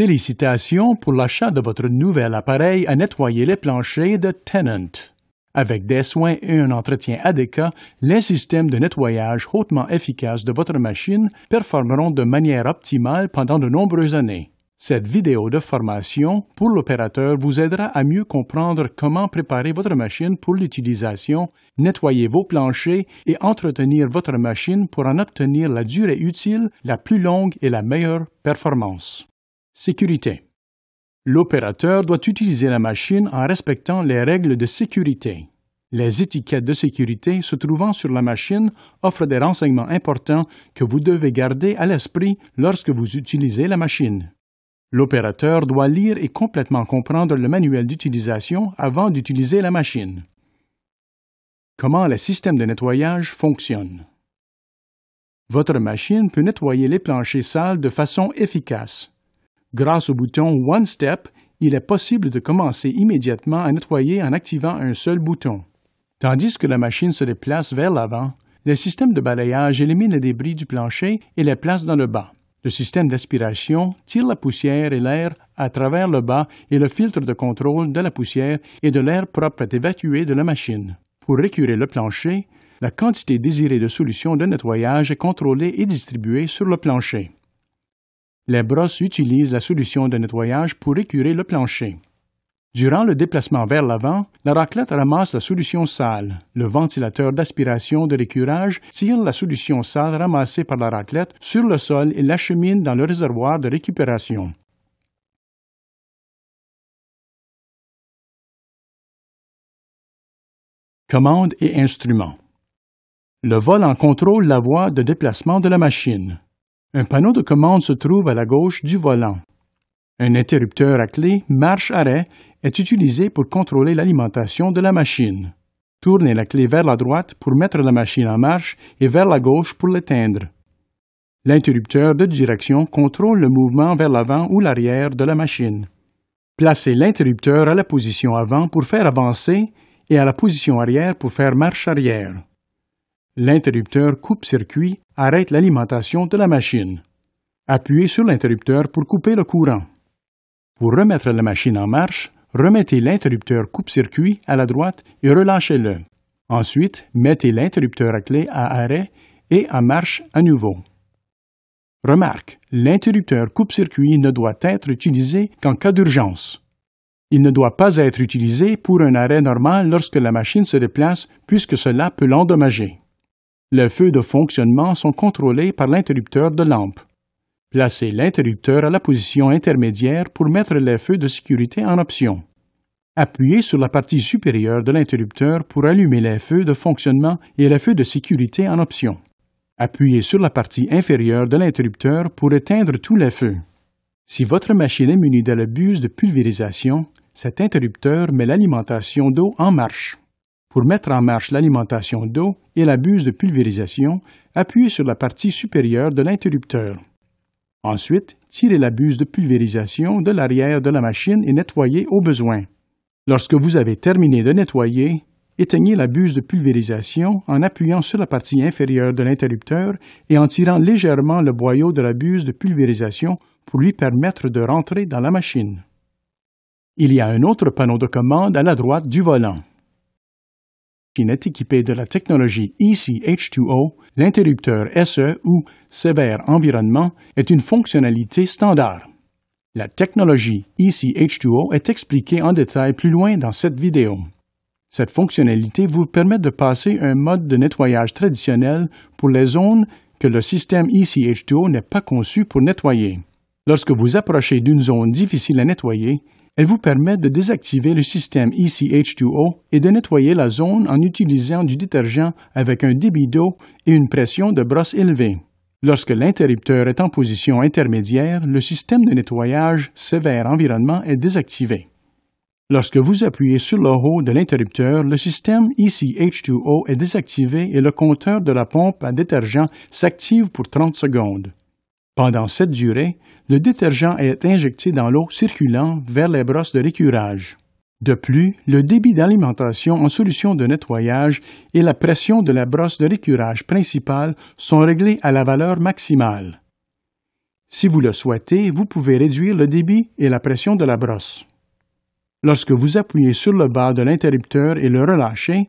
Félicitations pour l'achat de votre nouvel appareil à nettoyer les planchers de Tenant. Avec des soins et un entretien adéquat, les systèmes de nettoyage hautement efficaces de votre machine performeront de manière optimale pendant de nombreuses années. Cette vidéo de formation pour l'opérateur vous aidera à mieux comprendre comment préparer votre machine pour l'utilisation, nettoyer vos planchers et entretenir votre machine pour en obtenir la durée utile, la plus longue et la meilleure performance. Sécurité. L'opérateur doit utiliser la machine en respectant les règles de sécurité. Les étiquettes de sécurité se trouvant sur la machine offrent des renseignements importants que vous devez garder à l'esprit lorsque vous utilisez la machine. L'opérateur doit lire et complètement comprendre le manuel d'utilisation avant d'utiliser la machine. Comment les systèmes de nettoyage fonctionnent Votre machine peut nettoyer les planchers sales de façon efficace. Grâce au bouton One Step, il est possible de commencer immédiatement à nettoyer en activant un seul bouton. Tandis que la machine se déplace vers l'avant, le système de balayage élimine les débris du plancher et les place dans le bas. Le système d'aspiration tire la poussière et l'air à travers le bas et le filtre de contrôle de la poussière et de l'air propre est évacué de la machine. Pour récurer le plancher, la quantité désirée de solution de nettoyage est contrôlée et distribuée sur le plancher les brosses utilisent la solution de nettoyage pour écurer le plancher. Durant le déplacement vers l'avant, la raclette ramasse la solution sale. Le ventilateur d'aspiration de récurage tire la solution sale ramassée par la raclette sur le sol et l'achemine dans le réservoir de récupération. Commandes et instruments. Le volant contrôle la voie de déplacement de la machine. Un panneau de commande se trouve à la gauche du volant. Un interrupteur à clé marche-arrêt est utilisé pour contrôler l'alimentation de la machine. Tournez la clé vers la droite pour mettre la machine en marche et vers la gauche pour l'éteindre. L'interrupteur de direction contrôle le mouvement vers l'avant ou l'arrière de la machine. Placez l'interrupteur à la position avant pour faire avancer et à la position arrière pour faire marche arrière. L'interrupteur coupe-circuit arrête l'alimentation de la machine. Appuyez sur l'interrupteur pour couper le courant. Pour remettre la machine en marche, remettez l'interrupteur coupe-circuit à la droite et relâchez-le. Ensuite, mettez l'interrupteur à clé à arrêt et en marche à nouveau. Remarque, l'interrupteur coupe-circuit ne doit être utilisé qu'en cas d'urgence. Il ne doit pas être utilisé pour un arrêt normal lorsque la machine se déplace puisque cela peut l'endommager. Les feux de fonctionnement sont contrôlés par l'interrupteur de lampe. Placez l'interrupteur à la position intermédiaire pour mettre les feux de sécurité en option. Appuyez sur la partie supérieure de l'interrupteur pour allumer les feux de fonctionnement et les feux de sécurité en option. Appuyez sur la partie inférieure de l'interrupteur pour éteindre tous les feux. Si votre machine est munie de la buse de pulvérisation, cet interrupteur met l'alimentation d'eau en marche. Pour mettre en marche l'alimentation d'eau, et la buse de pulvérisation, appuyez sur la partie supérieure de l'interrupteur. Ensuite, tirez la buse de pulvérisation de l'arrière de la machine et nettoyez au besoin. Lorsque vous avez terminé de nettoyer, éteignez la buse de pulvérisation en appuyant sur la partie inférieure de l'interrupteur et en tirant légèrement le boyau de la buse de pulvérisation pour lui permettre de rentrer dans la machine. Il y a un autre panneau de commande à la droite du volant est de la technologie ECH2O, l'interrupteur SE ou Sévère Environnement est une fonctionnalité standard. La technologie ECH2O est expliquée en détail plus loin dans cette vidéo. Cette fonctionnalité vous permet de passer un mode de nettoyage traditionnel pour les zones que le système ECH2O n'est pas conçu pour nettoyer. Lorsque vous approchez d'une zone difficile à nettoyer, elle vous permet de désactiver le système ECH2O et de nettoyer la zone en utilisant du détergent avec un débit d'eau et une pression de brosse élevée. Lorsque l'interrupteur est en position intermédiaire, le système de nettoyage sévère environnement est désactivé. Lorsque vous appuyez sur le haut de l'interrupteur, le système ECH2O est désactivé et le compteur de la pompe à détergent s'active pour 30 secondes. Pendant cette durée, le détergent est injecté dans l'eau circulant vers les brosses de récurage. De plus, le débit d'alimentation en solution de nettoyage et la pression de la brosse de récurage principale sont réglés à la valeur maximale. Si vous le souhaitez, vous pouvez réduire le débit et la pression de la brosse. Lorsque vous appuyez sur le bas de l'interrupteur et le relâchez,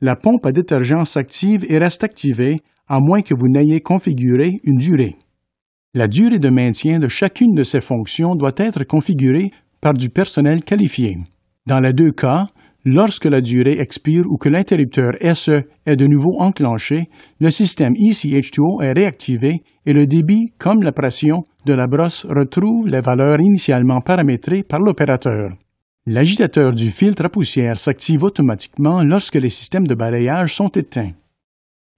la pompe à détergent s'active et reste activée à moins que vous n'ayez configuré une durée. La durée de maintien de chacune de ces fonctions doit être configurée par du personnel qualifié. Dans les deux cas, lorsque la durée expire ou que l'interrupteur SE est de nouveau enclenché, le système ECH2O est réactivé et le débit, comme la pression, de la brosse retrouve les valeurs initialement paramétrées par l'opérateur. L'agitateur du filtre à poussière s'active automatiquement lorsque les systèmes de balayage sont éteints.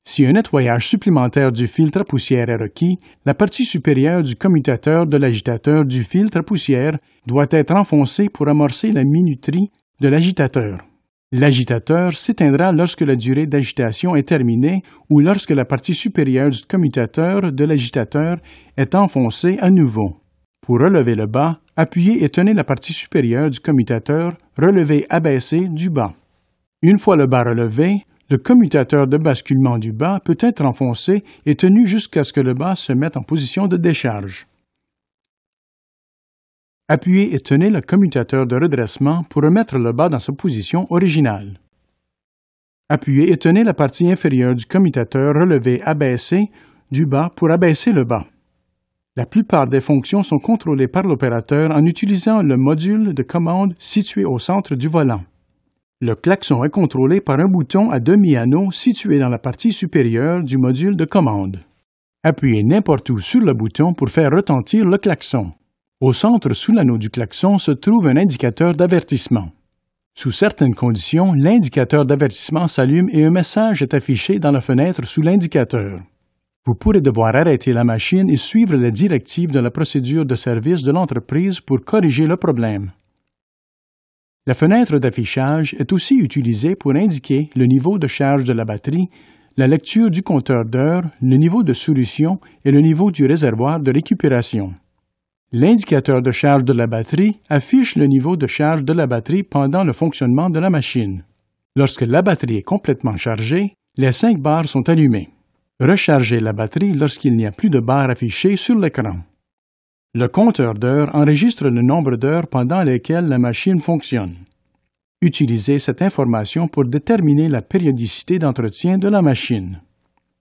Si un nettoyage supplémentaire du filtre à poussière est requis, la partie supérieure du commutateur de l'agitateur du filtre à poussière doit être enfoncée pour amorcer la minuterie de l'agitateur. L'agitateur s'éteindra lorsque la durée d'agitation est terminée ou lorsque la partie supérieure du commutateur de l'agitateur est enfoncée à nouveau. Pour relever le bas, appuyez et tenez la partie supérieure du commutateur, relevée abaissée du bas. Une fois le bas relevé, le commutateur de basculement du bas peut être enfoncé et tenu jusqu'à ce que le bas se mette en position de décharge. Appuyez et tenez le commutateur de redressement pour remettre le bas dans sa position originale. Appuyez et tenez la partie inférieure du commutateur relevé abaissé du bas pour abaisser le bas. La plupart des fonctions sont contrôlées par l'opérateur en utilisant le module de commande situé au centre du volant. Le klaxon est contrôlé par un bouton à demi-anneau situé dans la partie supérieure du module de commande. Appuyez n'importe où sur le bouton pour faire retentir le klaxon. Au centre sous l'anneau du klaxon se trouve un indicateur d'avertissement. Sous certaines conditions, l'indicateur d'avertissement s'allume et un message est affiché dans la fenêtre sous l'indicateur. Vous pourrez devoir arrêter la machine et suivre les directives de la procédure de service de l'entreprise pour corriger le problème. La fenêtre d'affichage est aussi utilisée pour indiquer le niveau de charge de la batterie, la lecture du compteur d'heures, le niveau de solution et le niveau du réservoir de récupération. L'indicateur de charge de la batterie affiche le niveau de charge de la batterie pendant le fonctionnement de la machine. Lorsque la batterie est complètement chargée, les cinq barres sont allumées. Rechargez la batterie lorsqu'il n'y a plus de barres affichées sur l'écran. Le compteur d'heures enregistre le nombre d'heures pendant lesquelles la machine fonctionne. Utilisez cette information pour déterminer la périodicité d'entretien de la machine.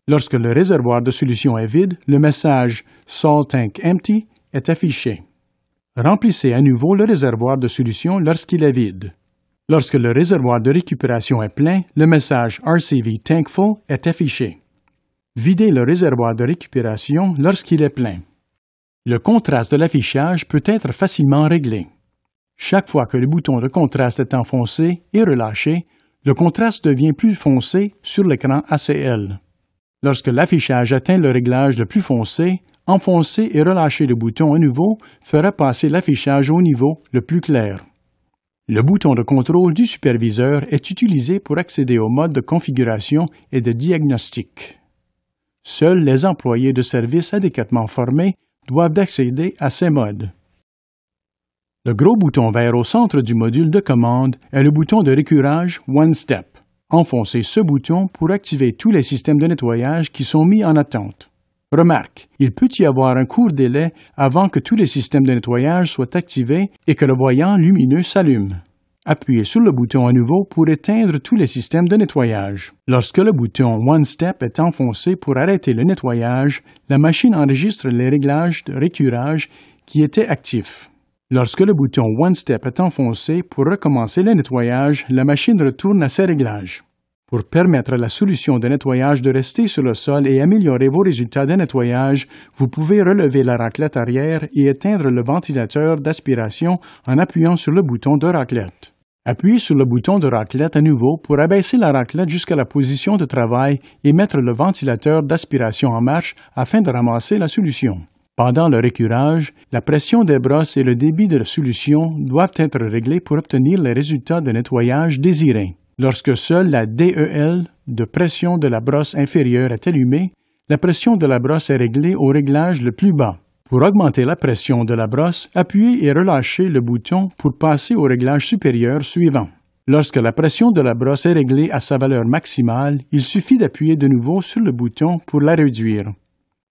Lorsque le réservoir de solution est vide, le message Salt Tank Empty est affiché. Remplissez à nouveau le réservoir de solution lorsqu'il est vide. Lorsque le réservoir de récupération est plein, le message RCV Tank Full est affiché. Videz le réservoir de récupération lorsqu'il est plein. Le contraste de l'affichage peut être facilement réglé. Chaque fois que le bouton de contraste est enfoncé et relâché, le contraste devient plus foncé sur l'écran ACL. Lorsque l'affichage atteint le réglage le plus foncé, enfoncer et relâcher le bouton à nouveau fera passer l'affichage au niveau le plus clair. Le bouton de contrôle du superviseur est utilisé pour accéder au mode de configuration et de diagnostic. Seuls les employés de service adéquatement formés doivent accéder à ces modes. Le gros bouton vert au centre du module de commande est le bouton de récurage One Step. Enfoncez ce bouton pour activer tous les systèmes de nettoyage qui sont mis en attente. Remarque, il peut y avoir un court délai avant que tous les systèmes de nettoyage soient activés et que le voyant lumineux s'allume. Appuyez sur le bouton à nouveau pour éteindre tous les systèmes de nettoyage. Lorsque le bouton One Step est enfoncé pour arrêter le nettoyage, la machine enregistre les réglages de récurage qui étaient actifs. Lorsque le bouton One Step est enfoncé pour recommencer le nettoyage, la machine retourne à ses réglages pour permettre à la solution de nettoyage de rester sur le sol et améliorer vos résultats de nettoyage, vous pouvez relever la raclette arrière et éteindre le ventilateur d'aspiration en appuyant sur le bouton de raclette. Appuyez sur le bouton de raclette à nouveau pour abaisser la raclette jusqu'à la position de travail et mettre le ventilateur d'aspiration en marche afin de ramasser la solution. Pendant le récurage, la pression des brosses et le débit de la solution doivent être réglés pour obtenir les résultats de nettoyage désirés. Lorsque seule la DEL de pression de la brosse inférieure est allumée, la pression de la brosse est réglée au réglage le plus bas. Pour augmenter la pression de la brosse, appuyez et relâchez le bouton pour passer au réglage supérieur suivant. Lorsque la pression de la brosse est réglée à sa valeur maximale, il suffit d'appuyer de nouveau sur le bouton pour la réduire.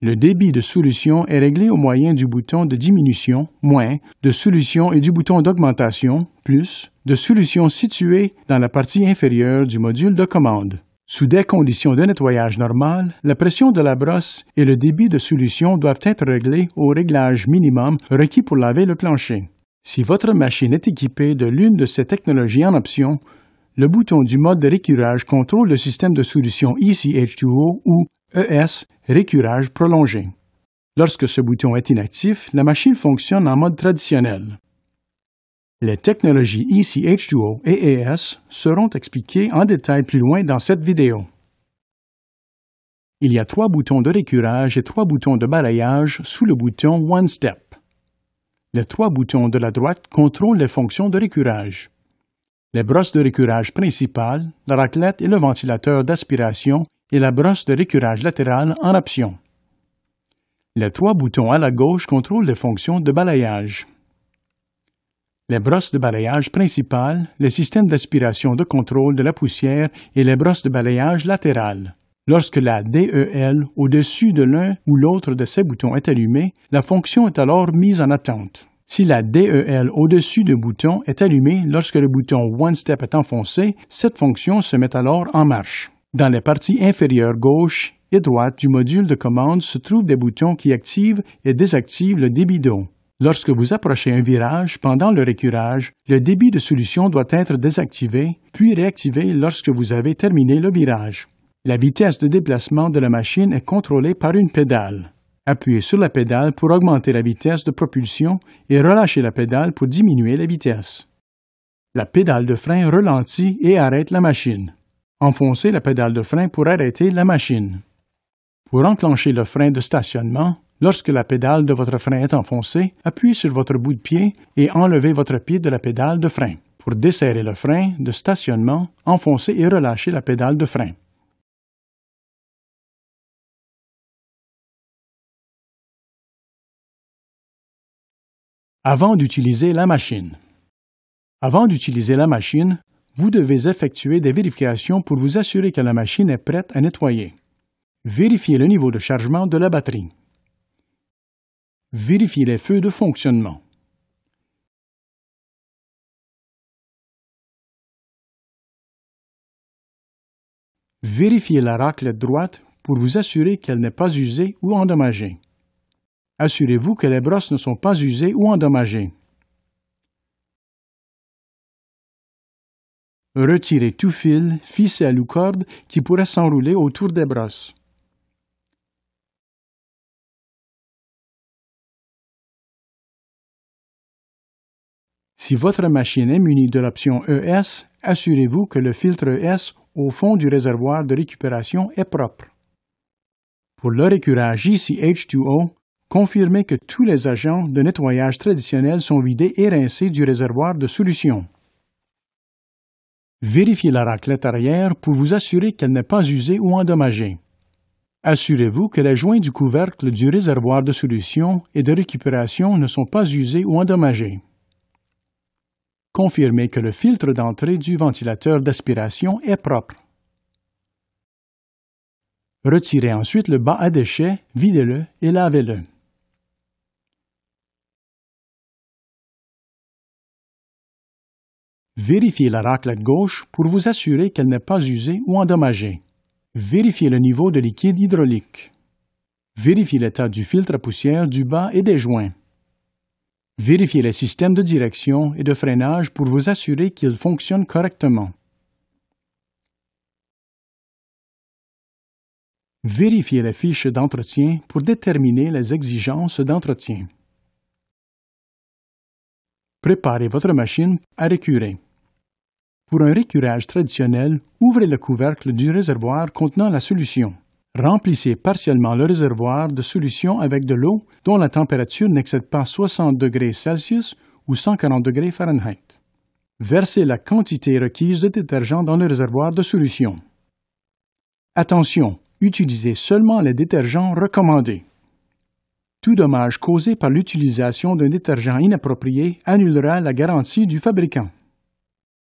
Le débit de solution est réglé au moyen du bouton de diminution, moins, de solution et du bouton d'augmentation, plus, de solution situé dans la partie inférieure du module de commande. Sous des conditions de nettoyage normales, la pression de la brosse et le débit de solution doivent être réglés au réglage minimum requis pour laver le plancher. Si votre machine est équipée de l'une de ces technologies en option, le bouton du mode de récurage contrôle le système de solution ECH2O ou ES récurage prolongé. Lorsque ce bouton est inactif, la machine fonctionne en mode traditionnel. Les technologies ECH2O et ES seront expliquées en détail plus loin dans cette vidéo. Il y a trois boutons de récurage et trois boutons de balayage sous le bouton One Step. Les trois boutons de la droite contrôlent les fonctions de récurage les brosses de récurage principales, la raclette et le ventilateur d'aspiration et la brosse de récurage latérale en option. Les trois boutons à la gauche contrôlent les fonctions de balayage. Les brosses de balayage principales, les systèmes d'aspiration de contrôle de la poussière et les brosses de balayage latérales. Lorsque la DEL au-dessus de l'un ou l'autre de ces boutons est allumée, la fonction est alors mise en attente. Si la DEL au-dessus du bouton est allumée lorsque le bouton One Step est enfoncé, cette fonction se met alors en marche. Dans les parties inférieures gauche et droite du module de commande se trouvent des boutons qui activent et désactivent le débit d'eau. Lorsque vous approchez un virage pendant le récurage, le débit de solution doit être désactivé, puis réactivé lorsque vous avez terminé le virage. La vitesse de déplacement de la machine est contrôlée par une pédale. Appuyez sur la pédale pour augmenter la vitesse de propulsion et relâchez la pédale pour diminuer la vitesse. La pédale de frein ralentit et arrête la machine. Enfoncez la pédale de frein pour arrêter la machine. Pour enclencher le frein de stationnement, lorsque la pédale de votre frein est enfoncée, appuyez sur votre bout de pied et enlevez votre pied de la pédale de frein. Pour desserrer le frein de stationnement, enfoncez et relâchez la pédale de frein. avant d'utiliser la machine. Avant d'utiliser la machine, vous devez effectuer des vérifications pour vous assurer que la machine est prête à nettoyer. Vérifiez le niveau de chargement de la batterie. Vérifiez les feux de fonctionnement. Vérifiez la raclette droite pour vous assurer qu'elle n'est pas usée ou endommagée. Assurez-vous que les brosses ne sont pas usées ou endommagées. Retirez tout fil, ficelle ou corde qui pourrait s'enrouler autour des brosses. Si votre machine est munie de l'option ES, assurez-vous que le filtre ES au fond du réservoir de récupération est propre. Pour le récurage ICH2O, Confirmez que tous les agents de nettoyage traditionnels sont vidés et rincés du réservoir de solution. Vérifiez la raclette arrière pour vous assurer qu'elle n'est pas usée ou endommagée. Assurez-vous que les joints du couvercle du réservoir de solution et de récupération ne sont pas usés ou endommagés. Confirmez que le filtre d'entrée du ventilateur d'aspiration est propre. Retirez ensuite le bas à déchets, videz-le et lavez-le. Vérifiez la raclette gauche pour vous assurer qu'elle n'est pas usée ou endommagée. Vérifiez le niveau de liquide hydraulique. Vérifiez l'état du filtre à poussière du bas et des joints. Vérifiez les systèmes de direction et de freinage pour vous assurer qu'ils fonctionnent correctement. Vérifiez les fiches d'entretien pour déterminer les exigences d'entretien. Préparez votre machine à récurer. Pour un récurage traditionnel, ouvrez le couvercle du réservoir contenant la solution. Remplissez partiellement le réservoir de solution avec de l'eau dont la température n'excède pas 60 degrés Celsius ou 140 degrés Fahrenheit. Versez la quantité requise de détergent dans le réservoir de solution. Attention, utilisez seulement les détergents recommandés. Tout dommage causé par l'utilisation d'un détergent inapproprié annulera la garantie du fabricant.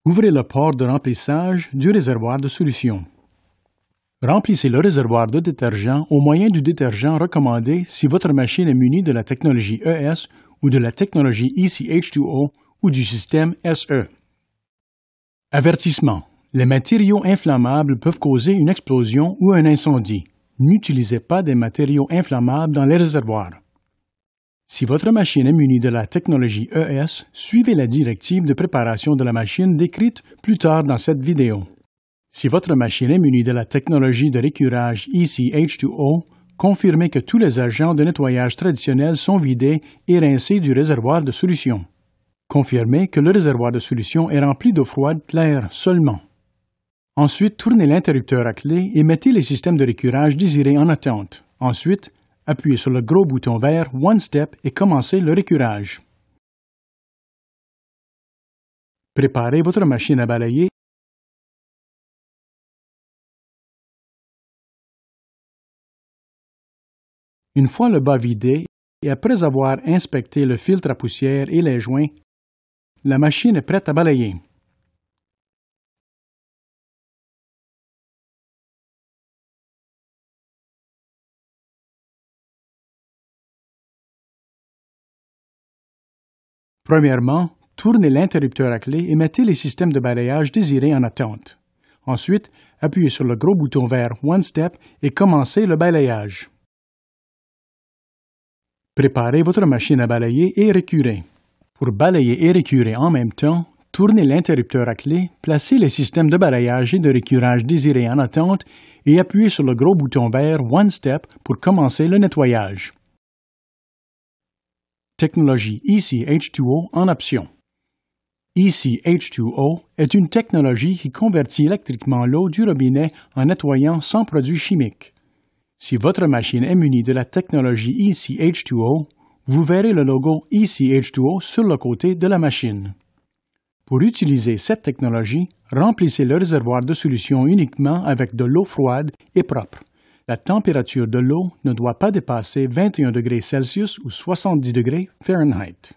Ouvrez le port de remplissage du réservoir de solution. Remplissez le réservoir de détergent au moyen du détergent recommandé si votre machine est munie de la technologie ES ou de la technologie ECH2O ou du système SE. Avertissement. Les matériaux inflammables peuvent causer une explosion ou un incendie. N'utilisez pas des matériaux inflammables dans les réservoirs. Si votre machine est munie de la technologie ES, suivez la directive de préparation de la machine décrite plus tard dans cette vidéo. Si votre machine est munie de la technologie de récurage ECH2O, confirmez que tous les agents de nettoyage traditionnels sont vidés et rincés du réservoir de solution. Confirmez que le réservoir de solution est rempli d'eau froide claire seulement. Ensuite, tournez l'interrupteur à clé et mettez les systèmes de récurage désirés en attente. Ensuite, appuyez sur le gros bouton vert One Step et commencez le récurage. Préparez votre machine à balayer Une fois le bas vidé et après avoir inspecté le filtre à poussière et les joints, la machine est prête à balayer. Premièrement, tournez l'interrupteur à clé et mettez les systèmes de balayage désirés en attente. Ensuite, appuyez sur le gros bouton vert One Step et commencez le balayage. Préparez votre machine à balayer et récurer. Pour balayer et récurer en même temps, tournez l'interrupteur à clé, placez les systèmes de balayage et de récurage désirés en attente et appuyez sur le gros bouton vert One Step pour commencer le nettoyage technologie ECH2O en option. ECH2O est une technologie qui convertit électriquement l'eau du robinet en nettoyant sans produits chimiques. Si votre machine est munie de la technologie ECH2O, vous verrez le logo ECH2O sur le côté de la machine. Pour utiliser cette technologie, remplissez le réservoir de solution uniquement avec de l'eau froide et propre. La température de l'eau ne doit pas dépasser 21 degrés Celsius ou 70 degrés Fahrenheit.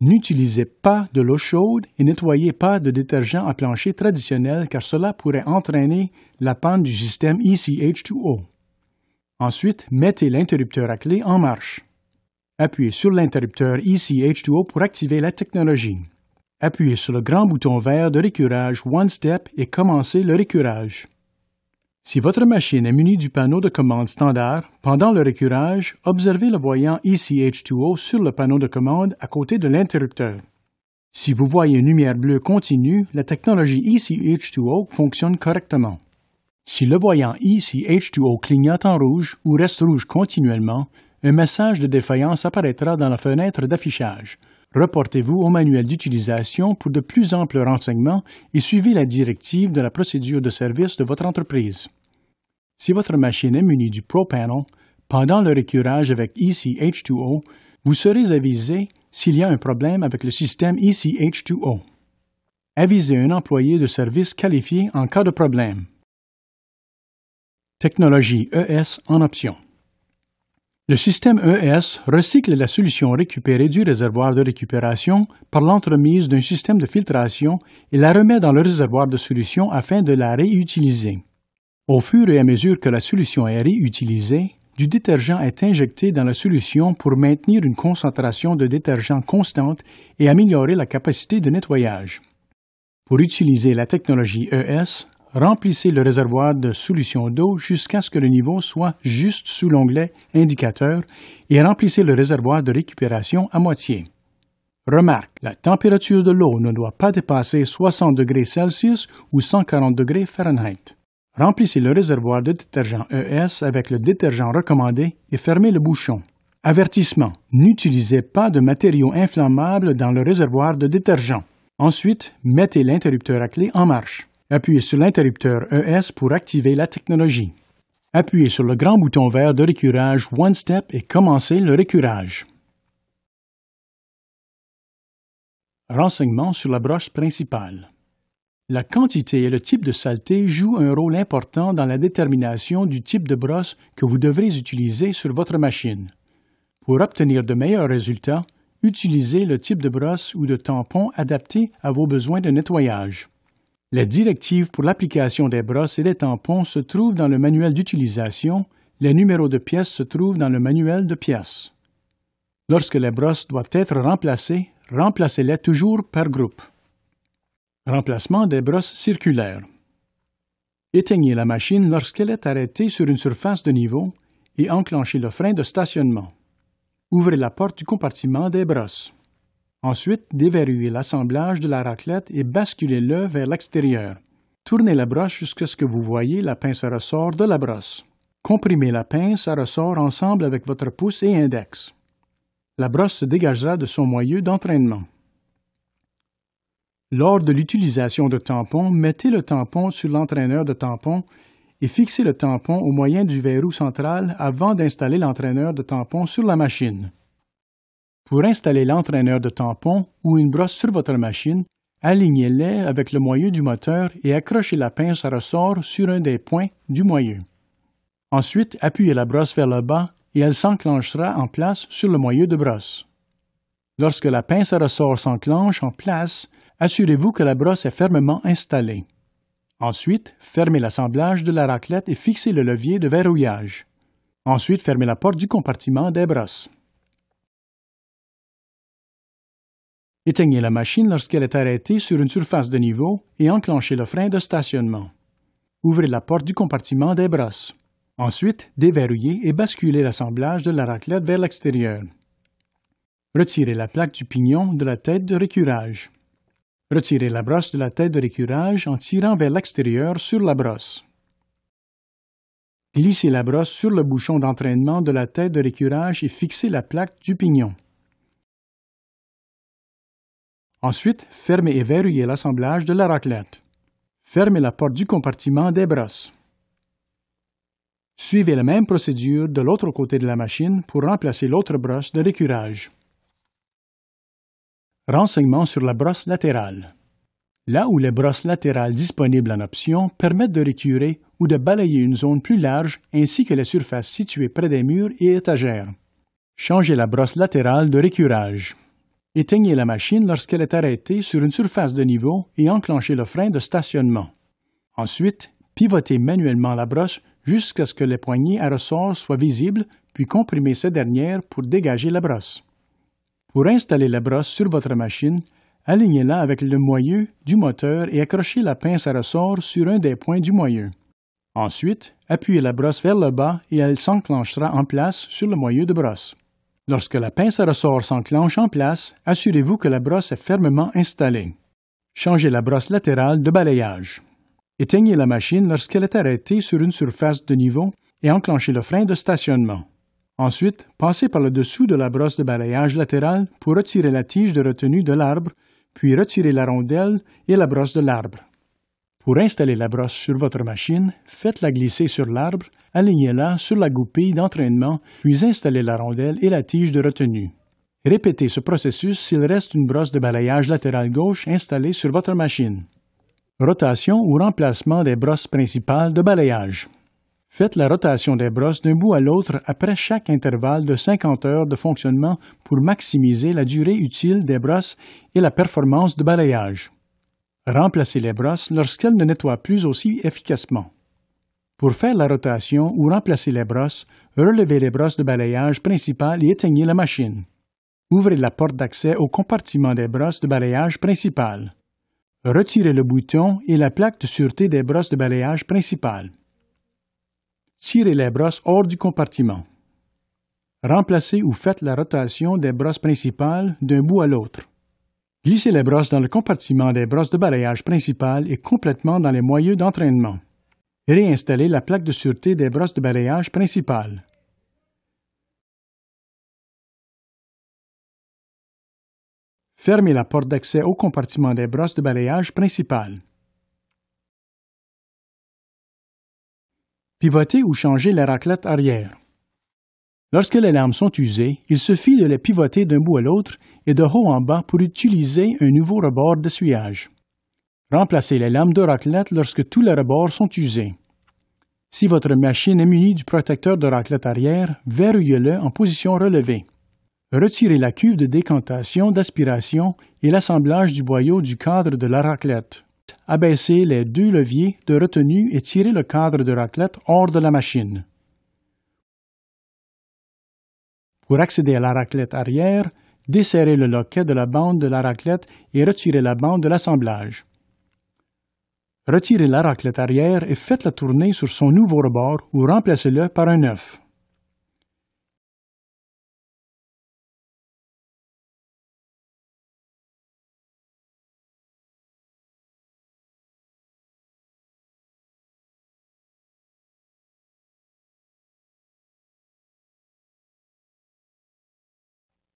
N'utilisez pas de l'eau chaude et nettoyez pas de détergent à plancher traditionnel car cela pourrait entraîner la panne du système ECH2O. Ensuite, mettez l'interrupteur à clé en marche. Appuyez sur l'interrupteur ECH2O pour activer la technologie. Appuyez sur le grand bouton vert de récurage One Step et commencez le récurage. Si votre machine est munie du panneau de commande standard, pendant le récurage, observez le voyant ECH2O sur le panneau de commande à côté de l'interrupteur. Si vous voyez une lumière bleue continue, la technologie ECH2O fonctionne correctement. Si le voyant ECH2O clignote en rouge ou reste rouge continuellement, un message de défaillance apparaîtra dans la fenêtre d'affichage. Reportez-vous au manuel d'utilisation pour de plus amples renseignements et suivez la directive de la procédure de service de votre entreprise. Si votre machine est munie du ProPanel, pendant le récurage avec ECH2O, vous serez avisé s'il y a un problème avec le système ECH2O. Avisez un employé de service qualifié en cas de problème. Technologie ES en option. Le système ES recycle la solution récupérée du réservoir de récupération par l'entremise d'un système de filtration et la remet dans le réservoir de solution afin de la réutiliser. Au fur et à mesure que la solution est réutilisée, du détergent est injecté dans la solution pour maintenir une concentration de détergent constante et améliorer la capacité de nettoyage. Pour utiliser la technologie ES, remplissez le réservoir de solution d'eau jusqu'à ce que le niveau soit juste sous l'onglet Indicateur et remplissez le réservoir de récupération à moitié. Remarque, la température de l'eau ne doit pas dépasser 60 degrés Celsius ou 140 degrés Fahrenheit. Remplissez le réservoir de détergent ES avec le détergent recommandé et fermez le bouchon. Avertissement, n'utilisez pas de matériaux inflammables dans le réservoir de détergent. Ensuite, mettez l'interrupteur à clé en marche. Appuyez sur l'interrupteur ES pour activer la technologie. Appuyez sur le grand bouton vert de récurage One Step et commencez le récurage. Renseignements sur la broche principale. La quantité et le type de saleté jouent un rôle important dans la détermination du type de brosse que vous devrez utiliser sur votre machine. Pour obtenir de meilleurs résultats, utilisez le type de brosse ou de tampon adapté à vos besoins de nettoyage. Les directives pour l'application des brosses et des tampons se trouvent dans le manuel d'utilisation, les numéros de pièces se trouvent dans le manuel de pièces. Lorsque les brosses doivent être remplacées, remplacez-les toujours par groupe. Remplacement des brosses circulaires. Éteignez la machine lorsqu'elle est arrêtée sur une surface de niveau et enclenchez le frein de stationnement. Ouvrez la porte du compartiment des brosses. Ensuite, déverrouillez l'assemblage de la raclette et basculez-le vers l'extérieur. Tournez la brosse jusqu'à ce que vous voyez la pince à ressort de la brosse. Comprimez la pince à ressort ensemble avec votre pouce et index. La brosse se dégagera de son moyeu d'entraînement. Lors de l'utilisation de tampons, mettez le tampon sur l'entraîneur de tampon et fixez le tampon au moyen du verrou central avant d'installer l'entraîneur de tampon sur la machine. Pour installer l'entraîneur de tampon ou une brosse sur votre machine, alignez-les avec le moyeu du moteur et accrochez la pince à ressort sur un des points du moyeu. Ensuite, appuyez la brosse vers le bas et elle s'enclenchera en place sur le moyeu de brosse. Lorsque la pince à ressort s'enclenche en place, assurez-vous que la brosse est fermement installée. Ensuite, fermez l'assemblage de la raclette et fixez le levier de verrouillage. Ensuite, fermez la porte du compartiment des brosses. Éteignez la machine lorsqu'elle est arrêtée sur une surface de niveau et enclenchez le frein de stationnement. Ouvrez la porte du compartiment des brosses. Ensuite, déverrouillez et basculez l'assemblage de la raclette vers l'extérieur. Retirez la plaque du pignon de la tête de récurage. Retirez la brosse de la tête de récurage en tirant vers l'extérieur sur la brosse. Glissez la brosse sur le bouchon d'entraînement de la tête de récurage et fixez la plaque du pignon. Ensuite, fermez et verrouillez l'assemblage de la raclette. Fermez la porte du compartiment des brosses. Suivez la même procédure de l'autre côté de la machine pour remplacer l'autre brosse de récurage. Renseignements sur la brosse latérale. Là où les brosses latérales disponibles en option permettent de récurer ou de balayer une zone plus large ainsi que les surfaces situées près des murs et étagères. Changez la brosse latérale de récurage éteignez la machine lorsqu'elle est arrêtée sur une surface de niveau et enclenchez le frein de stationnement. Ensuite, pivotez manuellement la brosse jusqu'à ce que les poignées à ressort soient visibles, puis comprimez ces dernières pour dégager la brosse. Pour installer la brosse sur votre machine, alignez-la avec le moyeu du moteur et accrochez la pince à ressort sur un des points du moyeu. Ensuite, appuyez la brosse vers le bas et elle s'enclenchera en place sur le moyeu de brosse. Lorsque la pince à ressort s'enclenche en place, assurez-vous que la brosse est fermement installée. Changez la brosse latérale de balayage. Éteignez la machine lorsqu'elle est arrêtée sur une surface de niveau et enclenchez le frein de stationnement. Ensuite, passez par le dessous de la brosse de balayage latérale pour retirer la tige de retenue de l'arbre, puis retirez la rondelle et la brosse de l'arbre. Pour installer la brosse sur votre machine, faites-la glisser sur l'arbre alignez-la sur la goupille d'entraînement, puis installez la rondelle et la tige de retenue. Répétez ce processus s'il reste une brosse de balayage latérale gauche installée sur votre machine. Rotation ou remplacement des brosses principales de balayage. Faites la rotation des brosses d'un bout à l'autre après chaque intervalle de 50 heures de fonctionnement pour maximiser la durée utile des brosses et la performance de balayage. Remplacez les brosses lorsqu'elles ne nettoient plus aussi efficacement. Pour faire la rotation ou remplacer les brosses, relevez les brosses de balayage principales et éteignez la machine. Ouvrez la porte d'accès au compartiment des brosses de balayage principales. Retirez le bouton et la plaque de sûreté des brosses de balayage principales. Tirez les brosses hors du compartiment. Remplacez ou faites la rotation des brosses principales d'un bout à l'autre. Glissez les brosses dans le compartiment des brosses de balayage principales et complètement dans les moyeux d'entraînement réinstaller la plaque de sûreté des brosses de balayage principales. Fermez la porte d'accès au compartiment des brosses de balayage principales. Pivoter ou changer la raclette arrière. Lorsque les lames sont usées, il suffit de les pivoter d'un bout à l'autre et de haut en bas pour utiliser un nouveau rebord d'essuyage. Remplacez les lames de raclette lorsque tous les rebords sont usés. Si votre machine est munie du protecteur de raclette arrière, verrouillez-le en position relevée. Retirez la cuve de décantation, d'aspiration et l'assemblage du boyau du cadre de la raclette. Abaissez les deux leviers de retenue et tirez le cadre de raclette hors de la machine. Pour accéder à la raclette arrière, desserrez le loquet de la bande de la raclette et retirez la bande de l'assemblage retirez la raclette arrière et faites-la tourner sur son nouveau rebord ou remplacez-le par un œuf.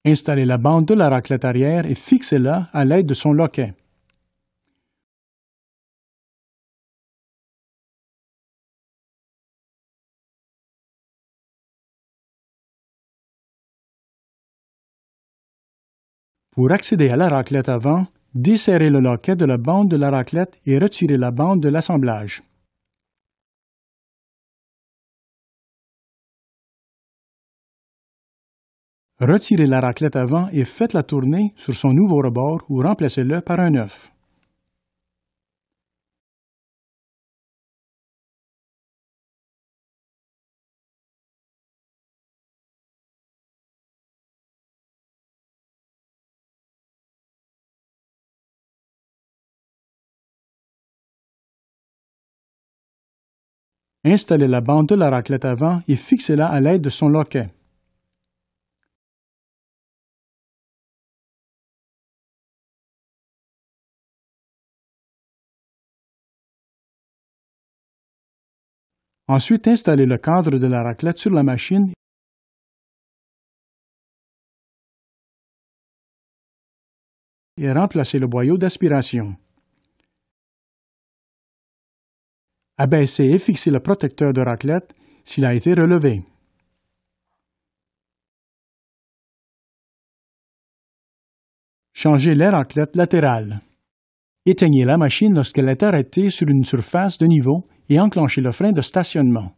Installez la bande de la raclette arrière et fixez-la à l'aide de son loquet. Pour accéder à la raclette avant, desserrez le loquet de la bande de la raclette et retirez la bande de l'assemblage. Retirez la raclette avant et faites-la tourner sur son nouveau rebord ou remplacez-le par un œuf. Installez la bande de la raclette avant et fixez-la à l'aide de son loquet. Ensuite, installez le cadre de la raclette sur la machine et remplacez le boyau d'aspiration. abaisser et fixer le protecteur de raclette s'il a été relevé. Changer les raclettes latérales. Éteignez la machine lorsqu'elle est arrêtée sur une surface de niveau et enclenchez le frein de stationnement.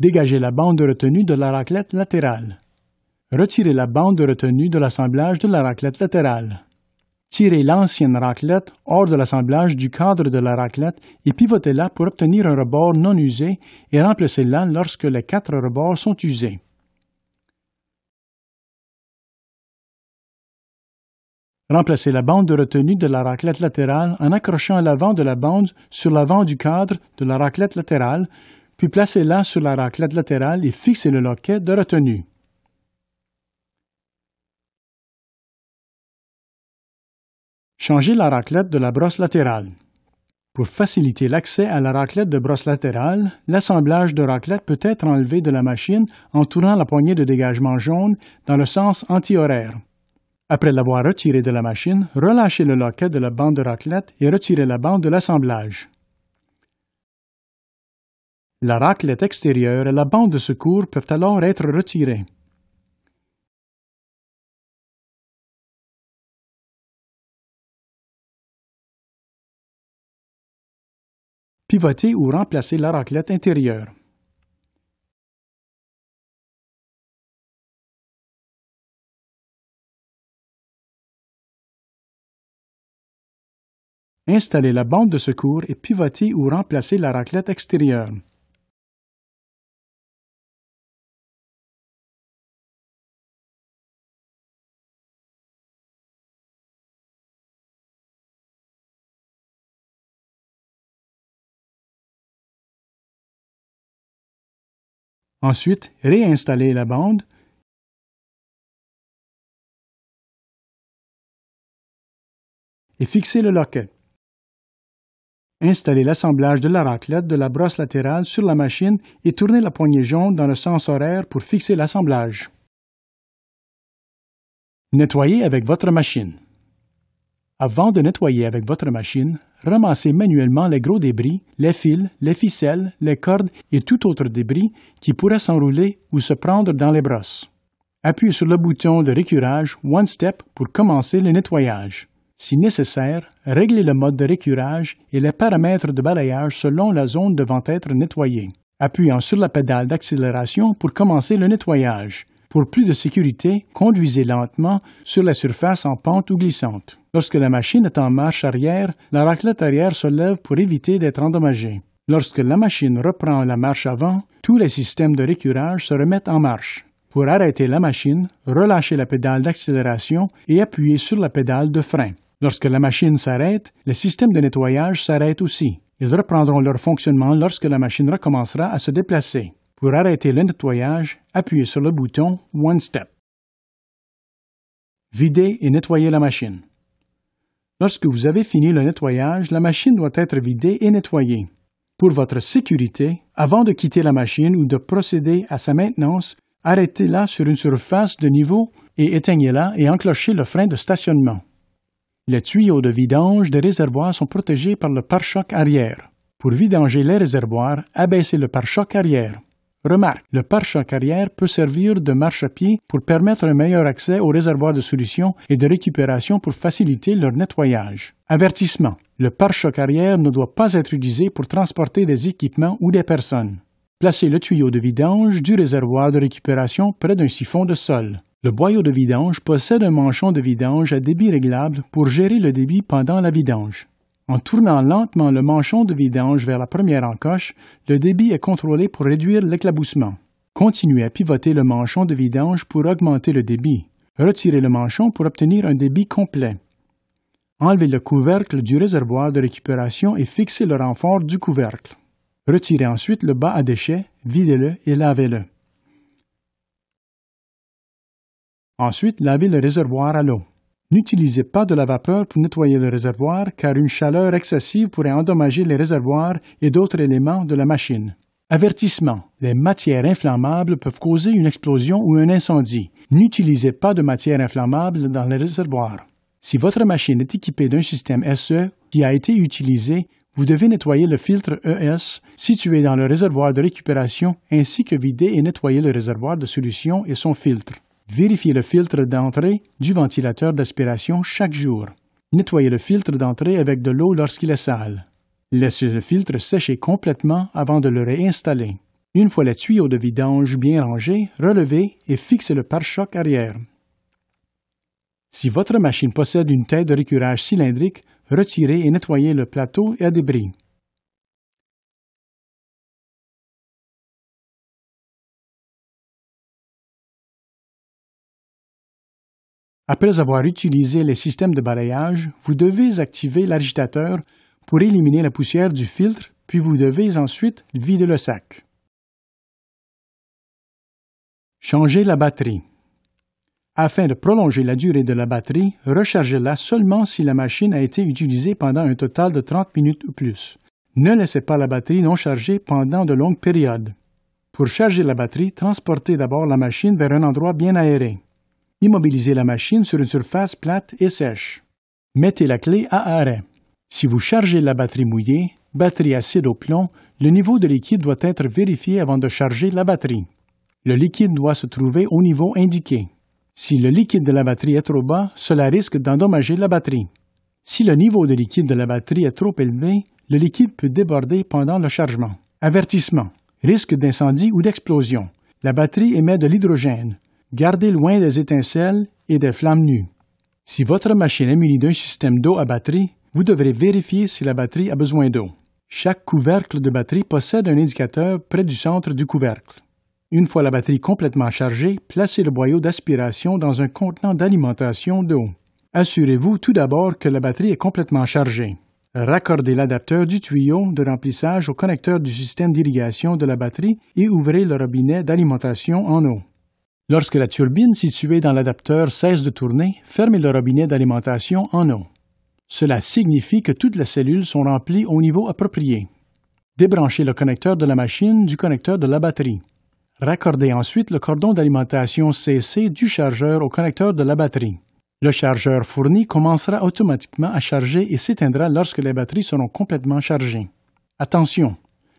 Dégagez la bande de retenue de la raclette latérale. Retirez la bande de retenue de l'assemblage de la raclette latérale. Tirez l'ancienne raclette hors de l'assemblage du cadre de la raclette et pivotez-la pour obtenir un rebord non usé et remplacez-la lorsque les quatre rebords sont usés. Remplacez la bande de retenue de la raclette latérale en accrochant l'avant de la bande sur l'avant du cadre de la raclette latérale, puis placez-la sur la raclette latérale et fixez le loquet de retenue. Changez la raclette de la brosse latérale. Pour faciliter l'accès à la raclette de brosse latérale, l'assemblage de raclette peut être enlevé de la machine en tournant la poignée de dégagement jaune dans le sens antihoraire. Après l'avoir retiré de la machine, relâchez le loquet de la bande de raclette et retirez la bande de l'assemblage. La raclette extérieure et la bande de secours peuvent alors être retirées. pivoter ou remplacer la raclette intérieure. Installez la bande de secours et pivoter ou remplacer la raclette extérieure. Ensuite, réinstallez la bande et fixez le loquet. Installez l'assemblage de la raclette de la brosse latérale sur la machine et tournez la poignée jaune dans le sens horaire pour fixer l'assemblage. Nettoyez avec votre machine. Avant de nettoyer avec votre machine, ramassez manuellement les gros débris, les fils, les ficelles, les cordes et tout autre débris qui pourraient s'enrouler ou se prendre dans les brosses. Appuyez sur le bouton de récurage One Step pour commencer le nettoyage. Si nécessaire, réglez le mode de récurage et les paramètres de balayage selon la zone devant être nettoyée. Appuyant sur la pédale d'accélération pour commencer le nettoyage. Pour plus de sécurité, conduisez lentement sur la surface en pente ou glissante. Lorsque la machine est en marche arrière, la raclette arrière se lève pour éviter d'être endommagée. Lorsque la machine reprend la marche avant, tous les systèmes de récurage se remettent en marche. Pour arrêter la machine, relâchez la pédale d'accélération et appuyez sur la pédale de frein. Lorsque la machine s'arrête, les systèmes de nettoyage s'arrêtent aussi. Ils reprendront leur fonctionnement lorsque la machine recommencera à se déplacer. Pour arrêter le nettoyage, appuyez sur le bouton One Step. Videz et nettoyer la machine. Lorsque vous avez fini le nettoyage, la machine doit être vidée et nettoyée. Pour votre sécurité, avant de quitter la machine ou de procéder à sa maintenance, arrêtez-la sur une surface de niveau et éteignez-la et enclochez le frein de stationnement. Les tuyaux de vidange des réservoirs sont protégés par le pare-choc arrière. Pour vidanger les réservoirs, abaissez le pare-choc arrière. Remarque, le pare-choc arrière peut servir de marche pied pour permettre un meilleur accès aux réservoirs de solution et de récupération pour faciliter leur nettoyage. Avertissement. Le pare-choc arrière ne doit pas être utilisé pour transporter des équipements ou des personnes. Placez le tuyau de vidange du réservoir de récupération près d'un siphon de sol. Le boyau de vidange possède un manchon de vidange à débit réglable pour gérer le débit pendant la vidange. En tournant lentement le manchon de vidange vers la première encoche, le débit est contrôlé pour réduire l'éclaboussement. Continuez à pivoter le manchon de vidange pour augmenter le débit. Retirez le manchon pour obtenir un débit complet. Enlevez le couvercle du réservoir de récupération et fixez le renfort du couvercle. Retirez ensuite le bas à déchets, videz-le et lavez-le. Ensuite, lavez le réservoir à l'eau. N'utilisez pas de la vapeur pour nettoyer le réservoir car une chaleur excessive pourrait endommager les réservoirs et d'autres éléments de la machine. Avertissement. Les matières inflammables peuvent causer une explosion ou un incendie. N'utilisez pas de matières inflammables dans les réservoirs. Si votre machine est équipée d'un système SE qui a été utilisé, vous devez nettoyer le filtre ES situé dans le réservoir de récupération ainsi que vider et nettoyer le réservoir de solution et son filtre. Vérifiez le filtre d'entrée du ventilateur d'aspiration chaque jour. Nettoyez le filtre d'entrée avec de l'eau lorsqu'il est sale. Laissez le filtre sécher complètement avant de le réinstaller. Une fois les tuyaux de vidange bien rangés, relevez et fixez le pare-choc arrière. Si votre machine possède une tête de récurage cylindrique, retirez et nettoyez le plateau et à débris. Après avoir utilisé les systèmes de balayage, vous devez activer l'agitateur pour éliminer la poussière du filtre, puis vous devez ensuite vider le sac. Changer la batterie. Afin de prolonger la durée de la batterie, rechargez-la seulement si la machine a été utilisée pendant un total de 30 minutes ou plus. Ne laissez pas la batterie non chargée pendant de longues périodes. Pour charger la batterie, transportez d'abord la machine vers un endroit bien aéré immobilisez la machine sur une surface plate et sèche. Mettez la clé à arrêt. Si vous chargez la batterie mouillée, batterie acide au plomb, le niveau de liquide doit être vérifié avant de charger la batterie. Le liquide doit se trouver au niveau indiqué. Si le liquide de la batterie est trop bas, cela risque d'endommager la batterie. Si le niveau de liquide de la batterie est trop élevé, le liquide peut déborder pendant le chargement. Avertissement. Risque d'incendie ou d'explosion. La batterie émet de l'hydrogène gardez loin des étincelles et des flammes nues. Si votre machine est munie d'un système d'eau à batterie, vous devrez vérifier si la batterie a besoin d'eau. Chaque couvercle de batterie possède un indicateur près du centre du couvercle. Une fois la batterie complètement chargée, placez le boyau d'aspiration dans un contenant d'alimentation d'eau. Assurez-vous tout d'abord que la batterie est complètement chargée. Raccordez l'adapteur du tuyau de remplissage au connecteur du système d'irrigation de la batterie et ouvrez le robinet d'alimentation en eau. Lorsque la turbine située dans l'adapteur cesse de tourner, fermez le robinet d'alimentation en eau. Cela signifie que toutes les cellules sont remplies au niveau approprié. Débranchez le connecteur de la machine du connecteur de la batterie. Raccordez ensuite le cordon d'alimentation CC du chargeur au connecteur de la batterie. Le chargeur fourni commencera automatiquement à charger et s'éteindra lorsque les batteries seront complètement chargées. Attention,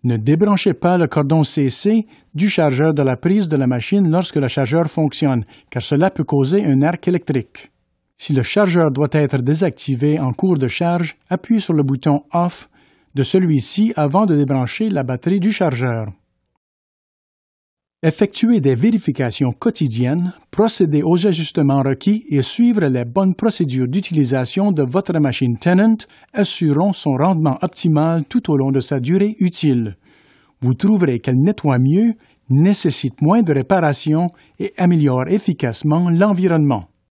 ne débranchez pas le cordon CC du chargeur de la prise de la machine lorsque le chargeur fonctionne, car cela peut causer un arc électrique. Si le chargeur doit être désactivé en cours de charge, appuyez sur le bouton Off de celui-ci avant de débrancher la batterie du chargeur effectuer des vérifications quotidiennes, procéder aux ajustements requis et suivre les bonnes procédures d'utilisation de votre machine Tenant assureront son rendement optimal tout au long de sa durée utile. Vous trouverez qu'elle nettoie mieux, nécessite moins de réparations et améliore efficacement l'environnement.